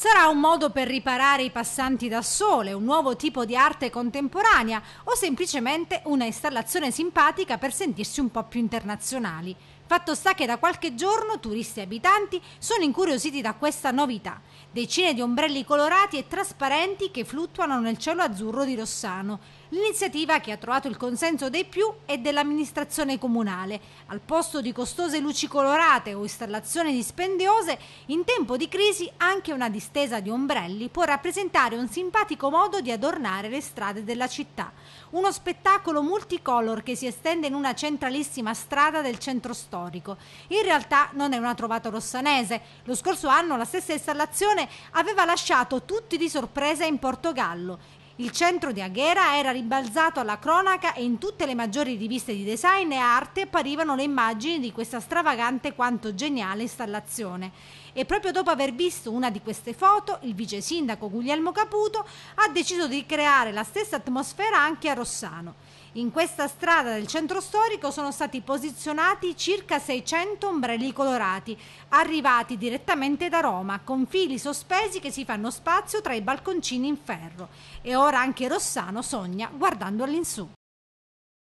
Sarà un modo per riparare i passanti da sole, un nuovo tipo di arte contemporanea o semplicemente una installazione simpatica per sentirsi un po' più internazionali. Fatto sta che da qualche giorno turisti e abitanti sono incuriositi da questa novità. Decine di ombrelli colorati e trasparenti che fluttuano nel cielo azzurro di Rossano. L'iniziativa che ha trovato il consenso dei più è dell'amministrazione comunale. Al posto di costose luci colorate o installazioni dispendiose, in tempo di crisi anche una distanza distesa di ombrelli può rappresentare un simpatico modo di adornare le strade della città. Uno spettacolo multicolor che si estende in una centralissima strada del centro storico. In realtà non è una trovata rossanese. Lo scorso anno la stessa installazione aveva lasciato tutti di sorpresa in Portogallo. Il centro di Aghera era ribalzato alla cronaca e in tutte le maggiori riviste di design e arte apparivano le immagini di questa stravagante quanto geniale installazione. E proprio dopo aver visto una di queste foto, il vice sindaco Guglielmo Caputo ha deciso di creare la stessa atmosfera anche a Rossano. In questa strada del centro storico sono stati posizionati circa 600 ombrelli colorati, arrivati direttamente da Roma, con fili sospesi che si fanno spazio tra i balconcini in ferro. E ora anche Rossano sogna guardando all'insù.